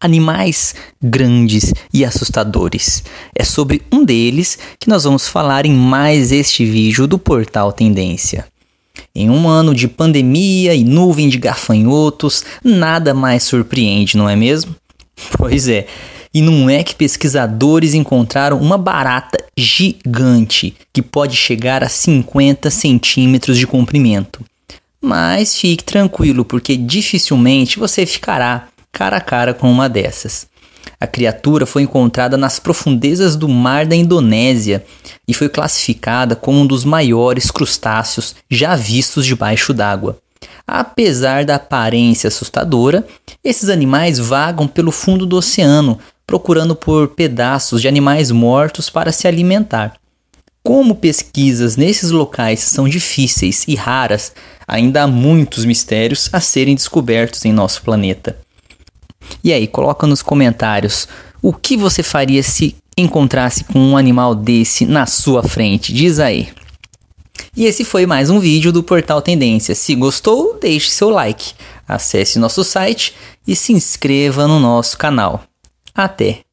animais grandes e assustadores. É sobre um deles que nós vamos falar em mais este vídeo do portal Tendência. Em um ano de pandemia e nuvem de gafanhotos, nada mais surpreende, não é mesmo? Pois é. E não é que pesquisadores encontraram uma barata gigante que pode chegar a 50 centímetros de comprimento. Mas fique tranquilo, porque dificilmente você ficará cara a cara com uma dessas. A criatura foi encontrada nas profundezas do mar da Indonésia e foi classificada como um dos maiores crustáceos já vistos debaixo d'água. Apesar da aparência assustadora, esses animais vagam pelo fundo do oceano, procurando por pedaços de animais mortos para se alimentar. Como pesquisas nesses locais são difíceis e raras, ainda há muitos mistérios a serem descobertos em nosso planeta. E aí, coloca nos comentários o que você faria se encontrasse com um animal desse na sua frente. Diz aí. E esse foi mais um vídeo do Portal Tendência. Se gostou, deixe seu like, acesse nosso site e se inscreva no nosso canal. Até!